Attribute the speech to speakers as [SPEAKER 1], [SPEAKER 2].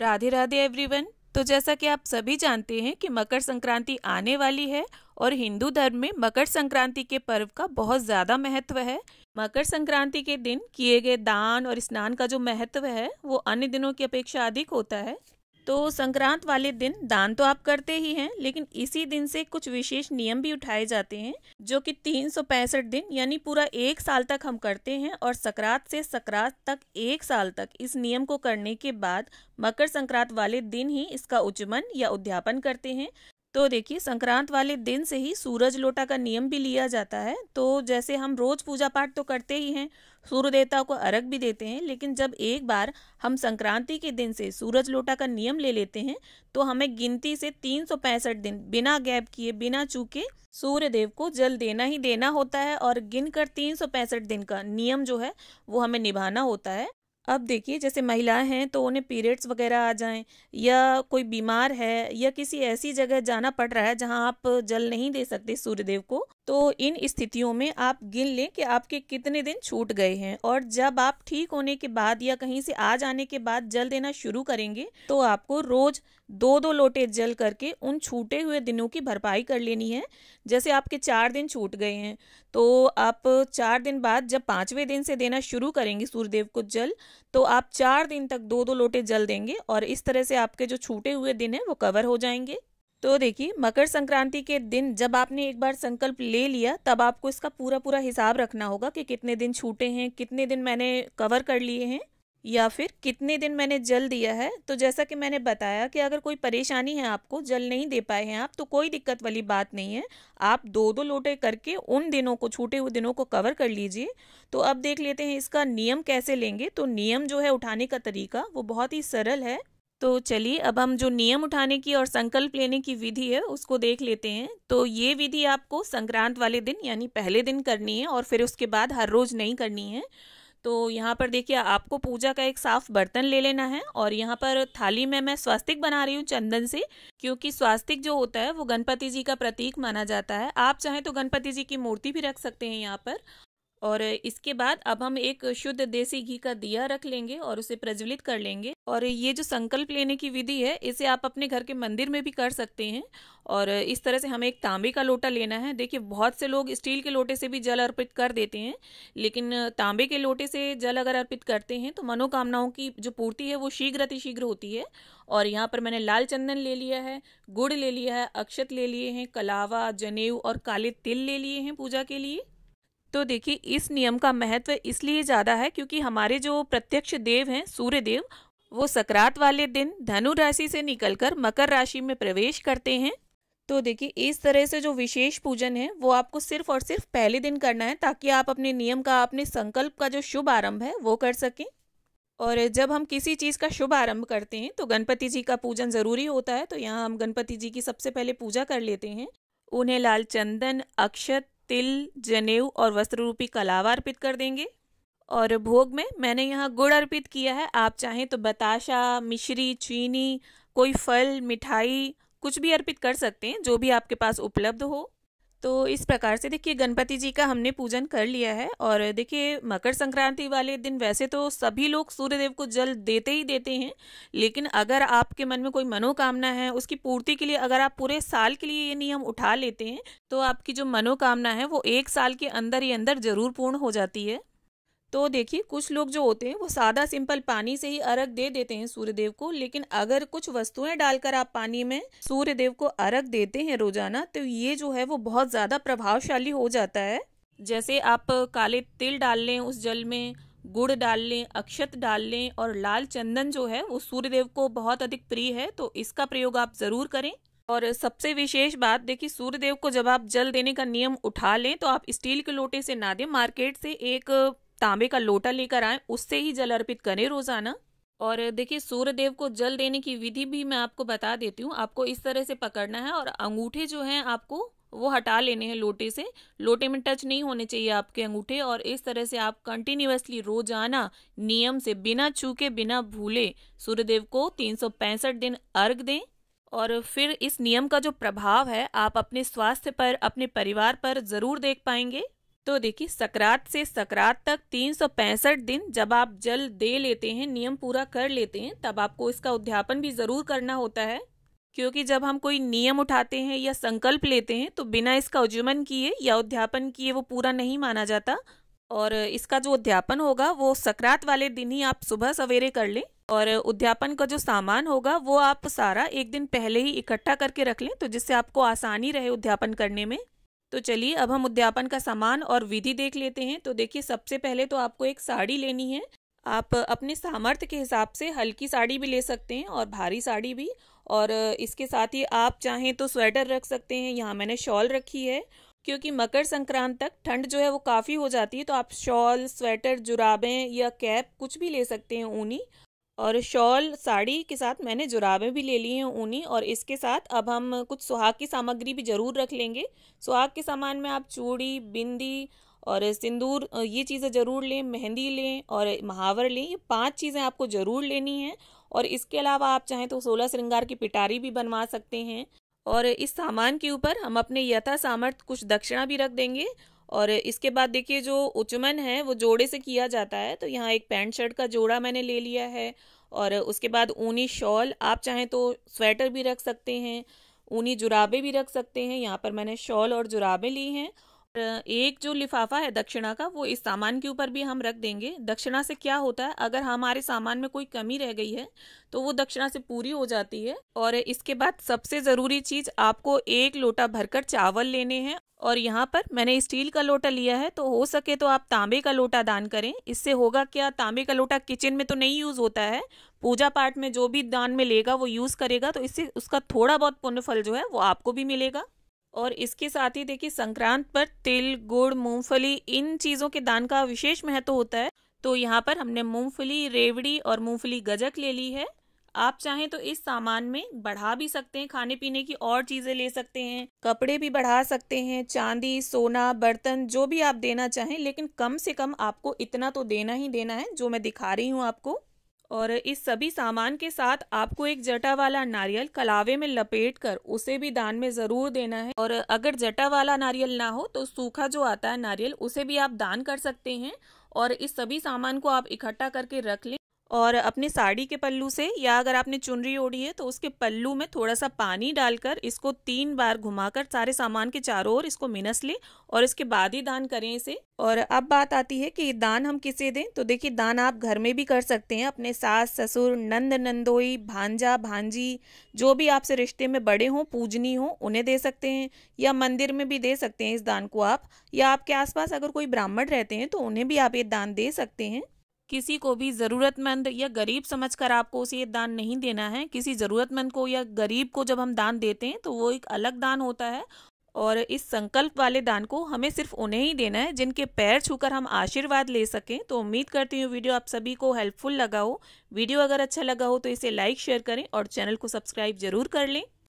[SPEAKER 1] Radhe Radhe everyone तो जैसा कि आप सभी जानते हैं कि मकर संक्रांति आने वाली है और हिंदू धर्म में मकर संक्रांति के पर्व का बहुत ज़्यादा महत्व है मकर संक्रांति के दिन किए गए दान और स्नान का जो महत्व है वो अन्य दिनों की अपेक्षा अधिक होता है तो संक्रांत वाले दिन दान तो आप करते ही हैं लेकिन इसी दिन से कुछ विशेष नियम भी उठाए जाते हैं जो कि तीन दिन यानी पूरा एक साल तक हम करते हैं और संक्रांत से संक्रांत तक एक साल तक इस नियम को करने के बाद मकर संक्रांत वाले दिन ही इसका उच्चमन या उद्यापन करते हैं तो देखिए संक्रांत वाले दिन से ही सूरज लोटा का नियम भी लिया जाता है तो जैसे हम रोज पूजा पाठ तो करते ही हैं सूर्य देवता को अर्घ भी देते हैं लेकिन जब एक बार हम संक्रांति के दिन से सूरज लोटा का नियम ले लेते हैं तो हमें गिनती से तीन दिन बिना गैप किए बिना चूके सूर्य देव को जल देना ही देना होता है और गिनकर तीन दिन का नियम जो है वो हमें निभाना होता है अब देखिए जैसे महिलाएं हैं तो उन्हें पीरियड्स वगैरह आ जाएं या कोई बीमार है या किसी ऐसी जगह जाना पड़ रहा है जहां आप जल नहीं दे सकते सूर्यदेव को तो इन स्थितियों में आप गिन लें कि आपके कितने दिन छूट गए हैं और जब आप ठीक होने के बाद या कहीं से आ जाने के बाद जल देना शुरू करेंगे तो आपको रोज दो दो लोटे जल करके उन छूटे हुए दिनों की भरपाई कर लेनी है जैसे आपके चार दिन छूट गए हैं तो आप चार दिन बाद जब पाँचवें दिन से देना शुरू करेंगे सूर्यदेव को जल तो आप चार दिन तक दो दो लोटे जल देंगे और इस तरह से आपके जो छूटे हुए दिन हैं वो कवर हो जाएंगे तो देखिए मकर संक्रांति के दिन जब आपने एक बार संकल्प ले लिया तब आपको इसका पूरा पूरा हिसाब रखना होगा कि कितने दिन छूटे हैं कितने दिन मैंने कवर कर लिए हैं या फिर कितने दिन मैंने जल दिया है तो जैसा कि मैंने बताया कि अगर कोई परेशानी है आपको जल नहीं दे पाए हैं आप तो कोई दिक्कत वाली बात नहीं है आप दो दो लोटे करके उन दिनों को छूटे हुए दिनों को कवर कर लीजिए तो अब देख लेते हैं इसका नियम कैसे लेंगे तो नियम जो है उठाने का तरीका वो बहुत ही सरल है तो चलिए अब हम जो नियम उठाने की और संकल्प लेने की विधि है उसको देख लेते हैं तो ये विधि आपको संक्रांत वाले दिन यानी पहले दिन करनी है और फिर उसके बाद हर रोज़ नहीं करनी है तो यहाँ पर देखिए आपको पूजा का एक साफ बर्तन ले लेना है और यहाँ पर थाली में मैं स्वास्तिक बना रही हूँ चंदन से क्योंकि स्वास्तिक जो होता है वो गणपति जी का प्रतीक माना जाता है आप चाहें तो गणपति जी की मूर्ति भी रख सकते हैं यहाँ पर और इसके बाद अब हम एक शुद्ध देसी घी का दिया रख लेंगे और उसे प्रज्वलित कर लेंगे और ये जो संकल्प लेने की विधि है इसे आप अपने घर के मंदिर में भी कर सकते हैं और इस तरह से हमें एक तांबे का लोटा लेना है देखिए बहुत से लोग स्टील के लोटे से भी जल अर्पित कर देते हैं लेकिन तांबे के लोटे से जल अगर अर्पित करते हैं तो मनोकामनाओं की जो पूर्ति है वो शीघ्र अतिशीघ्र होती है और यहाँ पर मैंने लाल चंदन ले लिया है गुड़ ले लिया है अक्षत ले लिए हैं कलावा जनेऊ और काले तिल ले लिए हैं पूजा के लिए तो देखिए इस नियम का महत्व इसलिए ज़्यादा है क्योंकि हमारे जो प्रत्यक्ष देव हैं सूर्य देव वो सकरात वाले दिन धनु राशि से निकलकर मकर राशि में प्रवेश करते हैं तो देखिए इस तरह से जो विशेष पूजन है वो आपको सिर्फ और सिर्फ पहले दिन करना है ताकि आप अपने नियम का अपने संकल्प का जो शुभ आरंभ है वो कर सकें और जब हम किसी चीज़ का शुभ आरंभ करते हैं तो गणपति जी का पूजन ज़रूरी होता है तो यहाँ हम गणपति जी की सबसे पहले पूजा कर लेते हैं उन्हें लाल चंदन अक्षत तिल जनेऊ और वस्त्र रूपी कलावा अर्पित कर देंगे और भोग में मैंने यहाँ गुड़ अर्पित किया है आप चाहें तो बताशा मिश्री चीनी कोई फल मिठाई कुछ भी अर्पित कर सकते हैं जो भी आपके पास उपलब्ध हो तो इस प्रकार से देखिए गणपति जी का हमने पूजन कर लिया है और देखिए मकर संक्रांति वाले दिन वैसे तो सभी लोग सूर्यदेव को जल देते ही देते हैं लेकिन अगर आपके मन में कोई मनोकामना है उसकी पूर्ति के लिए अगर आप पूरे साल के लिए ये नियम उठा लेते हैं तो आपकी जो मनोकामना है वो एक साल के अंदर ही अंदर जरूर पूर्ण हो जाती है तो देखिए कुछ लोग जो होते हैं वो सादा सिंपल पानी से ही अर्घ दे देते हैं सूर्यदेव को लेकिन अगर कुछ वस्तुएं डालकर आप पानी में सूर्यदेव को अर्घ देते हैं रोजाना तो ये जो है वो बहुत ज्यादा प्रभावशाली हो जाता है जैसे आप काले तिल डाल लें उस जल में गुड़ डाल लें अक्षत डाल लें और लाल चंदन जो है वो सूर्यदेव को बहुत अधिक प्रिय है तो इसका प्रयोग आप जरूर करें और सबसे विशेष बात देखिए सूर्यदेव को जब आप जल देने का नियम उठा लें तो आप स्टील के लोटे से ना दें मार्केट से एक तांबे का लोटा लेकर आए उससे ही जल अर्पित करें रोजाना और देखिए सूर्य देव को जल देने की विधि भी मैं आपको बता देती हूँ आपको इस तरह से पकड़ना है और अंगूठे जो हैं आपको वो हटा लेने हैं लोटे से लोटे में टच नहीं होने चाहिए आपके अंगूठे और इस तरह से आप कंटिन्यूसली रोजाना नियम से बिना छूके बिना भूले सूर्यदेव को तीन दिन अर्घ दें और फिर इस नियम का जो प्रभाव है आप अपने स्वास्थ्य पर अपने परिवार पर ज़रूर देख पाएंगे तो देखिए सकरात से सकरात तक तीन दिन जब आप जल दे लेते हैं नियम पूरा कर लेते हैं तब आपको इसका उद्यापन भी ज़रूर करना होता है क्योंकि जब हम कोई नियम उठाते हैं या संकल्प लेते हैं तो बिना इसका उज्जमन किए या उद्यापन किए वो पूरा नहीं माना जाता और इसका जो उद्यापन होगा वो सकरात वाले दिन ही आप सुबह सवेरे कर लें और उद्यापन का जो सामान होगा वो आप सारा एक दिन पहले ही इकट्ठा करके रख लें तो जिससे आपको आसानी रहे उद्यापन करने में तो चलिए अब हम उद्यापन का सामान और विधि देख लेते हैं तो देखिए सबसे पहले तो आपको एक साड़ी लेनी है आप अपने सामर्थ्य के हिसाब से हल्की साड़ी भी ले सकते हैं और भारी साड़ी भी और इसके साथ ही आप चाहें तो स्वेटर रख सकते हैं यहाँ मैंने शॉल रखी है क्योंकि मकर संक्रांत तक ठंड जो है वो काफ़ी हो जाती है तो आप शॉल स्वेटर जुराबें या कैप कुछ भी ले सकते हैं ऊनी और शॉल साड़ी के साथ मैंने जुराबें भी ले ली हैं ऊनी और इसके साथ अब हम कुछ सुहाग की सामग्री भी ज़रूर रख लेंगे सुहाग के सामान में आप चूड़ी बिंदी और सिंदूर ये चीज़ें ज़रूर लें मेहंदी लें और महावर लें ये पांच चीज़ें आपको ज़रूर लेनी हैं और इसके अलावा आप चाहें तो सोलह श्रृंगार की पिटारी भी बनवा सकते हैं और इस सामान के ऊपर हम अपने यथा सामर्थ कुछ दक्षिणा भी रख देंगे और इसके बाद देखिए जो उचमन है वो जोड़े से किया जाता है तो यहाँ एक पैंट शर्ट का जोड़ा मैंने ले लिया है और उसके बाद ऊनी शॉल आप चाहें तो स्वेटर भी रख सकते हैं ऊनी जुराबे भी रख सकते हैं यहाँ पर मैंने शॉल और जुराबे ली हैं एक जो लिफाफा है दक्षिणा का वो इस सामान के ऊपर भी हम रख देंगे दक्षिणा से क्या होता है अगर हमारे सामान में कोई कमी रह गई है तो वो दक्षिणा से पूरी हो जाती है और इसके बाद सबसे ज़रूरी चीज़ आपको एक लोटा भरकर चावल लेने हैं और यहाँ पर मैंने स्टील का लोटा लिया है तो हो सके तो आप तांबे का लोटा दान करें इससे होगा क्या तांबे का लोटा किचन में तो नहीं यूज़ होता है पूजा पाठ में जो भी दान में लेगा वो यूज़ करेगा तो इससे उसका थोड़ा बहुत पुण्यफल जो है वो आपको भी मिलेगा और इसके साथ ही देखिए संक्रांत पर तिल गुड़ मूंगफली इन चीज़ों के दान का विशेष महत्व होता है तो यहाँ पर हमने मूंगफली रेवड़ी और मूंगफली गजक ले ली है आप चाहें तो इस सामान में बढ़ा भी सकते हैं खाने पीने की और चीजें ले सकते हैं कपड़े भी बढ़ा सकते हैं चांदी सोना बर्तन जो भी आप देना चाहें लेकिन कम से कम आपको इतना तो देना ही देना है जो मैं दिखा रही हूँ आपको और इस सभी सामान के साथ आपको एक जटा वाला नारियल कलावे में लपेट कर उसे भी दान में ज़रूर देना है और अगर जटा वाला नारियल ना हो तो सूखा जो आता है नारियल उसे भी आप दान कर सकते हैं और इस सभी सामान को आप इकट्ठा करके रख लें और अपने साड़ी के पल्लू से या अगर आपने चुनरी ओढ़ी है तो उसके पल्लू में थोड़ा सा पानी डालकर इसको तीन बार घुमाकर सारे सामान के चारों ओर इसको मिनस लें और इसके बाद ही दान करें इसे और अब बात आती है कि दान हम किसे दें तो देखिए दान आप घर में भी कर सकते हैं अपने सास ससुर नंद नंदोई भांजा भांजी जो भी आपसे रिश्ते में बड़े हों पूजनी हों उन्हें दे सकते हैं या मंदिर में भी दे सकते हैं इस दान को आप या आपके आसपास अगर कोई ब्राह्मण रहते हैं तो उन्हें भी आप ये दान दे सकते हैं किसी को भी ज़रूरतमंद या गरीब समझकर आपको उसे ये दान नहीं देना है किसी ज़रूरतमंद को या गरीब को जब हम दान देते हैं तो वो एक अलग दान होता है और इस संकल्प वाले दान को हमें सिर्फ उन्हें ही देना है जिनके पैर छूकर हम आशीर्वाद ले सकें तो उम्मीद करती हूँ वीडियो आप सभी को हेल्पफुल लगा हो वीडियो अगर अच्छा लगा हो तो इसे लाइक शेयर करें और चैनल को सब्सक्राइब जरूर कर लें